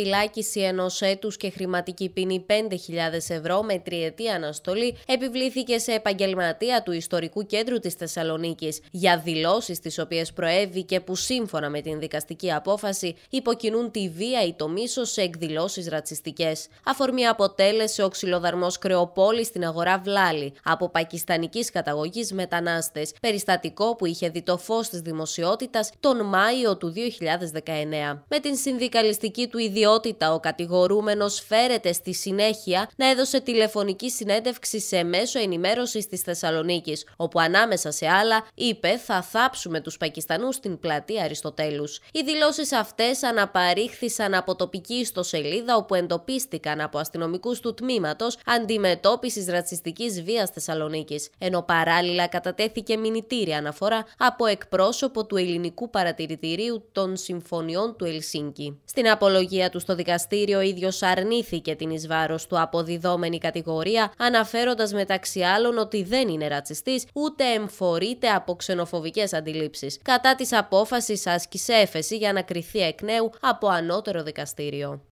φυλάκιση ενός έτους και χρηματική ποινή 5.000 ευρώ με τριετή αναστολή επιβλήθηκε σε επαγγελματία του Ιστορικού Κέντρου της Θεσσαλονίκης για δηλώσεις τις οποίες προέβη και που σύμφωνα με την δικαστική απόφαση υποκινούν τη βία ή το μίσος σε εκδηλώσεις ρατσιστικές. Αφορμή αποτέλεσε ο ξυλοδαρμός Κρεοπόλης στην αγορά Βλάλη από πακιστανικής καταγωγής μετανάστες, περιστατικό που είχε δει το φως της δημοσιότητας τον Μάιο του 2019. Με την συνδικαλιστική του ιδιότητα ιδιότητα ο κατηγορούμενος φέρεται στη συνέχεια να έδωσε τηλεφωνική συνέντευξη σε μέσο ενημέρωσης της Θεσσαλονίκης όπου ανάμεσα σε άλλα είπε «Θα θάψουμε τους Πακιστανούς στην πλατεία Αριστοτέλους». Οι δηλώσεις αυτές αναπαρήχθησαν από τοπική ιστοσελίδα όπου εντοπίστηκαν από αστυνομικούς του τμήματος αντιμετώπισης ρατσιστικής βίας Θεσσαλονίκης, ενώ παράλληλα κατατέθηκε μηνυτήρια αναφορά από εκπρόσωπο του Ελληνικού Παρατηρητηρίου των Συμφωνιών του Ελσίνκη. Στην απολογία του του στο δικαστήριο ίδιος αρνήθηκε την ει του αποδιδόμενη κατηγορία, αναφέροντας μεταξύ άλλων ότι δεν είναι ρατσιστής ούτε εμφορείται από ξενοφοβικές αντιλήψεις. Κατά της απόφασης άσκησε έφεση για να κριθεί εκ νέου από ανώτερο δικαστήριο.